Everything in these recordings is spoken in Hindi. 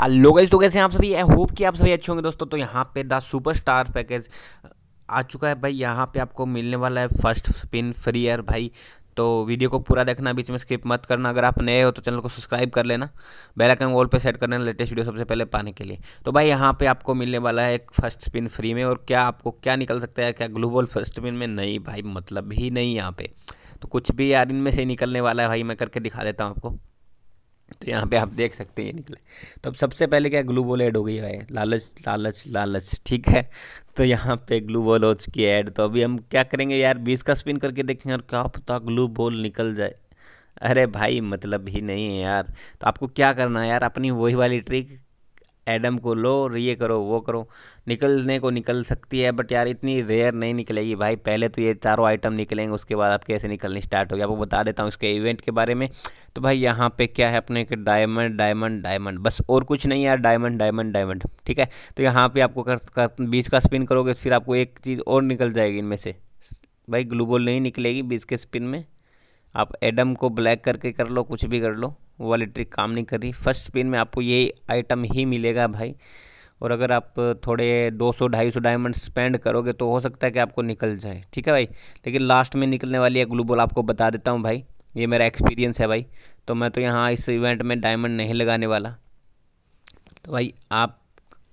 हेलो गाइज तो कैसे हैं आप सभी आई होप कि आप सभी अच्छे होंगे दोस्तों तो यहाँ पे द सुपरस्टार पैकेज आ चुका है भाई यहाँ पे आपको मिलने वाला है फर्स्ट स्पिन फ्री एयर भाई तो वीडियो को पूरा देखना बीच में स्किप मत करना अगर आप नए हो तो चैनल को सब्सक्राइब कर लेना बेल आइकन ऑल पे सेट कर लेना लेटेस्ट वीडियो सबसे पहले पाने के लिए तो भाई यहाँ पे आपको मिलने वाला है एक फर्स्ट स्पिन फ्री में और क्या आपको क्या निकल सकता है क्या ग्लोबल फर्स्ट स्पिन में नहीं भाई मतलब ही नहीं यहाँ पे तो कुछ भी यार इनमें से निकलने वाला है भाई मैं करके दिखा देता हूँ आपको तो यहाँ पे आप देख सकते हैं ये निकले तो अब सबसे पहले क्या ग्लू बॉल ऐड हो गई है लालच लालच लालच ठीक है तो यहाँ पे ग्लू बॉल हो चुकी है ऐड तो अभी हम क्या करेंगे यार बीस का स्पिन करके देखेंगे और क्या पता ग्लू बॉल निकल जाए अरे भाई मतलब ही नहीं है यार तो आपको क्या करना है यार अपनी वही वाली ट्रिक एडम को लो ये करो वो करो निकलने को निकल सकती है बट यार इतनी रेयर नहीं निकलेगी भाई पहले तो ये चारों आइटम निकलेंगे उसके बाद आपके ऐसे निकलनी स्टार्ट हो गया आपको बता देता हूँ उसके इवेंट के बारे में तो भाई यहाँ पे क्या है अपने के डायमंड डायमंड डायमंड बस और कुछ नहीं यार डायमंड डायमंड डायमंड ठीक है तो यहाँ पर आपको कर, कर, बीच का स्पिन करोगे फिर आपको एक चीज़ और निकल जाएगी इनमें से भाई ग्लूबोल नहीं निकलेगी बीच के स्पिन में आप एडम को ब्लैक करके कर लो कुछ भी कर लो वो वाली ट्रिक काम नहीं कर रही फर्स्ट स्पिन में आपको ये आइटम ही मिलेगा भाई और अगर आप थोड़े 200 250 डायमंड स्पेंड करोगे तो हो सकता है कि आपको निकल जाए ठीक है भाई लेकिन लास्ट में निकलने वाली है ग्लूबॉल आपको बता देता हूँ भाई ये मेरा एक्सपीरियंस है भाई तो मैं तो यहाँ इस इवेंट में डायमंड नहीं लगाने वाला तो भाई आप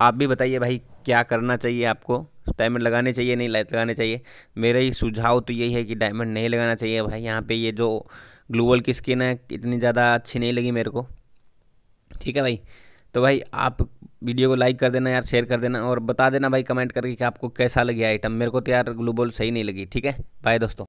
आप भी बताइए भाई क्या करना चाहिए आपको डायमंड लगाने चाहिए नहीं लगाने चाहिए मेरा ही सुझाव तो यही है कि डायमंड नहीं लगाना चाहिए भाई यहाँ पे ये जो ग्लूवल की स्किन है इतनी ज़्यादा अच्छी नहीं लगी मेरे को ठीक है भाई तो भाई आप वीडियो को लाइक कर देना यार शेयर कर देना और बता देना भाई कमेंट करके कि आपको कैसा लगे आइटम मेरे को तो यार ग्लूबॉल सही नहीं लगी ठीक है बाय दोस्तों